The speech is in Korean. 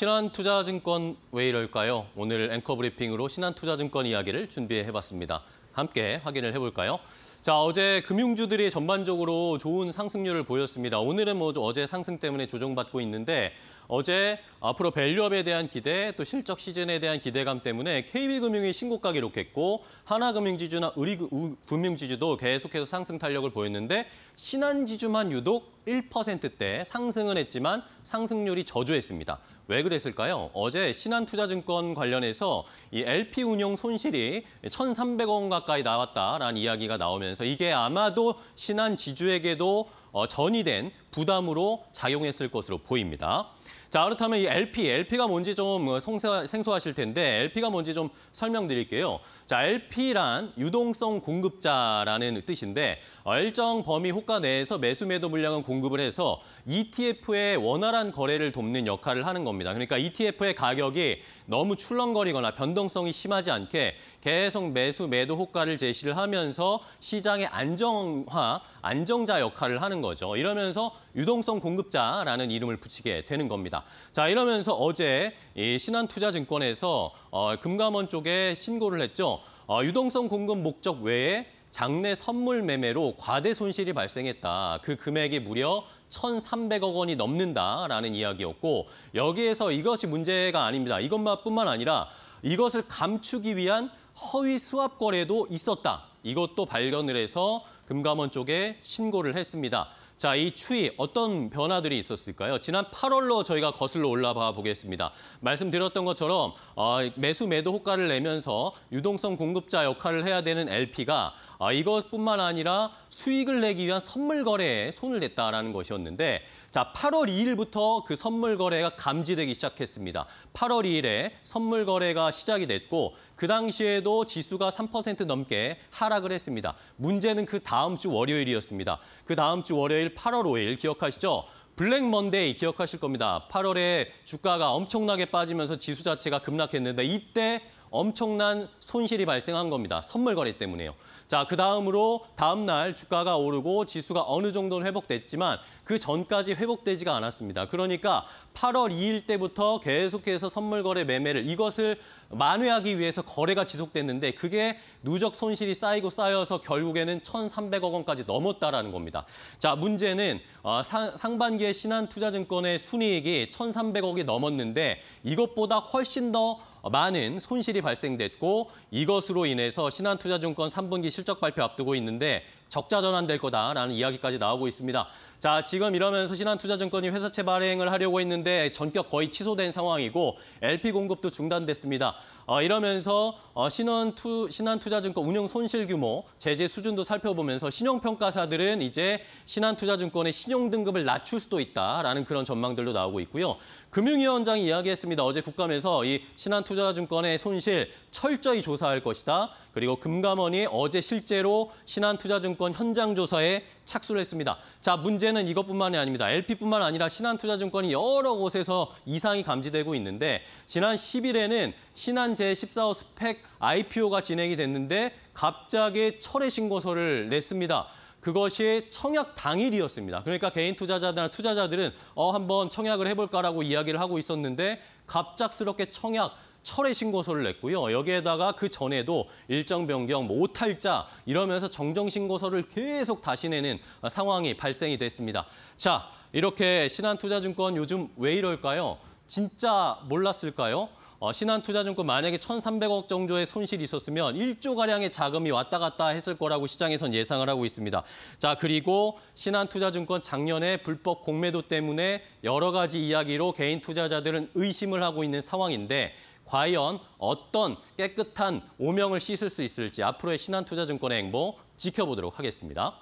신한투자증권 왜 이럴까요? 오늘 앵커 브리핑으로 신한투자증권 이야기를 준비해봤습니다. 함께 확인을 해볼까요? 자, 어제 금융주들이 전반적으로 좋은 상승률을 보였습니다. 오늘은 뭐 어제 상승 때문에 조정받고 있는데 어제 앞으로 밸류업에 대한 기대 또 실적 시즌에 대한 기대감 때문에 KB금융이 신고가 기록했고 하나금융지주나 의리금융지주도 계속해서 상승 탄력을 보였는데 신한지주만 유독 1%대 상승은 했지만 상승률이 저조했습니다. 왜 그랬을까요? 어제 신한투자증권 관련해서 이 LP 운용 손실이 1 3 0 0원 가까이 나왔다라는 이야기가 나오면서 이게 아마도 신한 지주에게도 어, 전이된 부담으로 작용했을 것으로 보입니다. 자, 그렇다면 이 LP, LP가 뭔지 좀 어, 생소하실 텐데 LP가 뭔지 좀 설명드릴게요. 자, LP란 유동성 공급자라는 뜻인데 일정 범위 호가 내에서 매수 매도 물량을 공급을 해서 ETF의 원활한 거래를 돕는 역할을 하는 겁니다. 그러니까 ETF의 가격이 너무 출렁거리거나 변동성이 심하지 않게 계속 매수 매도 호가를 제시를 하면서 시장의 안정화, 안정자 역할을 하는 거죠. 이러면서 유동성 공급자라는 이름을 붙이게 되는 겁니다. 자 이러면서 어제 이 신한투자증권에서 어, 금감원 쪽에 신고를 했죠. 어, 유동성 공급 목적 외에 장내 선물 매매로 과대 손실이 발생했다. 그 금액이 무려 1,300억 원이 넘는다라는 이야기였고 여기에서 이것이 문제가 아닙니다. 이것만뿐만 아니라 이것을 감추기 위한 허위 수합 거래도 있었다. 이것도 발견을 해서 금감원 쪽에 신고를 했습니다. 자, 이추위 어떤 변화들이 있었을까요? 지난 8월로 저희가 거슬러 올라봐 보겠습니다. 말씀드렸던 것처럼 어, 매수 매도 호가를 내면서 유동성 공급자 역할을 해야 되는 LP가 아, 이것뿐만 아니라 수익을 내기 위한 선물 거래에 손을 댔다라는 것이었는데 자 8월 2일부터 그 선물 거래가 감지되기 시작했습니다. 8월 2일에 선물 거래가 시작이 됐고 그 당시에도 지수가 3% 넘게 하락을 했습니다. 문제는 그 다음 주 월요일이었습니다. 그 다음 주 월요일 8월 5일 기억하시죠? 블랙 먼데이 기억하실 겁니다. 8월에 주가가 엄청나게 빠지면서 지수 자체가 급락했는데 이때 엄청난 손실이 발생한 겁니다. 선물 거래 때문에요. 자, 그 다음으로 다음 날 주가가 오르고 지수가 어느 정도는 회복됐지만 그 전까지 회복되지가 않았습니다. 그러니까 8월 2일 때부터 계속해서 선물 거래 매매를 이것을 만회하기 위해서 거래가 지속됐는데 그게 누적 손실이 쌓이고 쌓여서 결국에는 1,300억 원까지 넘었다라는 겁니다. 자, 문제는 어, 상반기에 신한투자증권의 순이익이 1,300억이 넘었는데 이것보다 훨씬 더 어, 많은 손실이 발생됐고 이것으로 인해서 신한투자증권 3분기 실적 발표 앞두고 있는데 적자 전환될 거다라는 이야기까지 나오고 있습니다. 자, 지금 이러면서 신한투자증권이 회사채 발행을 하려고 했는데 전격 거의 취소된 상황이고 LP 공급도 중단됐습니다. 어, 이러면서 어, 신원투, 신한투자증권 운영 손실 규모, 제재 수준도 살펴보면서 신용평가사들은 이제 신한투자증권의 신용등급을 낮출 수도 있다라는 그런 전망들도 나오고 있고요. 금융위원장이 이야기했습니다. 어제 국감에서 이 신한투자증권의 손실 철저히 조사할 것이다. 그리고 금감원이 어제 실제로 신한투자증권 투자증권 현장 조사에 착수를 했습니다. 자, 문제는 이것뿐만이 아닙니다. LP뿐만 아니라 신한투자증권이 여러 곳에서 이상이 감지되고 있는데 지난 10일에는 신한 제14호 스펙 IPO가 진행이 됐는데 갑자기 철회 신고서를 냈습니다. 그것이 청약 당일이었습니다. 그러니까 개인 투자자들 투자자들은 어 한번 청약을 해볼까라고 이야기를 하고 있었는데 갑작스럽게 청약 철회 신고서를 냈고요. 여기에다가 그 전에도 일정 변경, 뭐 오탈자 이러면서 정정 신고서를 계속 다시 내는 상황이 발생이 됐습니다. 자, 이렇게 신한투자증권 요즘 왜 이럴까요? 진짜 몰랐을까요? 어, 신한투자증권 만약에 1,300억 정도의 손실이 있었으면 1조가량의 자금이 왔다 갔다 했을 거라고 시장에선 예상을 하고 있습니다. 자, 그리고 신한투자증권 작년에 불법 공매도 때문에 여러 가지 이야기로 개인 투자자들은 의심을 하고 있는 상황인데 과연 어떤 깨끗한 오명을 씻을 수 있을지 앞으로의 신한투자증권의 행보 지켜보도록 하겠습니다.